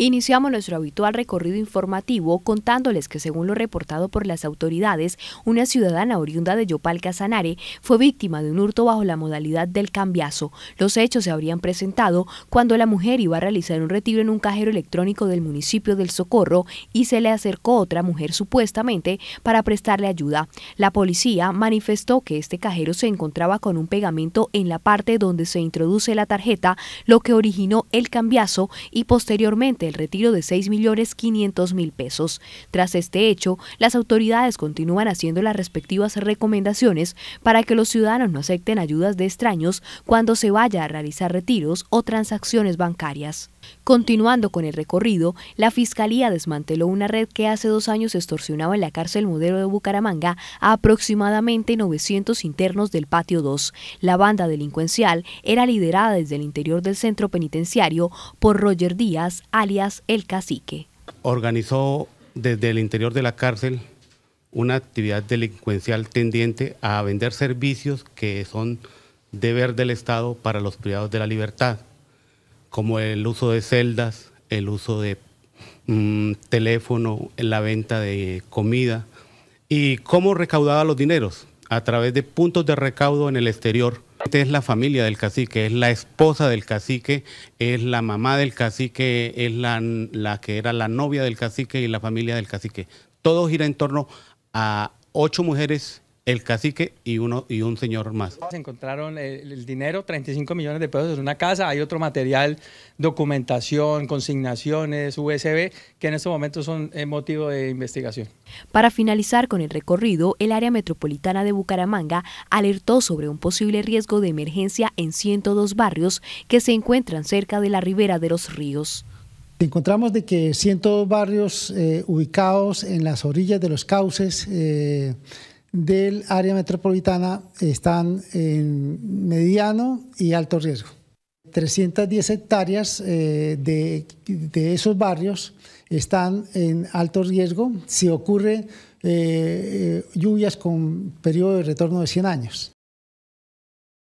Iniciamos nuestro habitual recorrido informativo contándoles que según lo reportado por las autoridades, una ciudadana oriunda de Yopal Casanare fue víctima de un hurto bajo la modalidad del cambiazo. Los hechos se habrían presentado cuando la mujer iba a realizar un retiro en un cajero electrónico del municipio del Socorro y se le acercó otra mujer supuestamente para prestarle ayuda. La policía manifestó que este cajero se encontraba con un pegamento en la parte donde se introduce la tarjeta, lo que originó el cambiazo y posteriormente el retiro de 6.500.000 mil pesos. Tras este hecho, las autoridades continúan haciendo las respectivas recomendaciones para que los ciudadanos no acepten ayudas de extraños cuando se vaya a realizar retiros o transacciones bancarias. Continuando con el recorrido, la Fiscalía desmanteló una red que hace dos años extorsionaba en la cárcel modelo de Bucaramanga a aproximadamente 900 internos del patio 2. La banda delincuencial era liderada desde el interior del centro penitenciario por Roger Díaz, alias el Cacique. Organizó desde el interior de la cárcel una actividad delincuencial tendiente a vender servicios que son deber del Estado para los privados de la libertad, como el uso de celdas, el uso de mm, teléfono, la venta de comida y cómo recaudaba los dineros a través de puntos de recaudo en el exterior esta es la familia del cacique, es la esposa del cacique, es la mamá del cacique, es la, la que era la novia del cacique y la familia del cacique. Todo gira en torno a ocho mujeres el cacique y uno y un señor más. Se encontraron eh, el, dinero, 35 millones de pesos en una casa, hay otro material, documentación, consignaciones, USB, que en este momento son eh, motivo de investigación. Para finalizar con el recorrido, el área metropolitana de Bucaramanga alertó sobre un posible riesgo de emergencia en 102 barrios que se encuentran cerca de la ribera de los ríos. Encontramos de que 102 barrios eh, ubicados en las orillas de los cauces del área metropolitana están en mediano y alto riesgo. 310 hectáreas eh, de, esos barrios están en alto riesgo si ocurre eh, eh, lluvias con periodo de retorno de 100 años.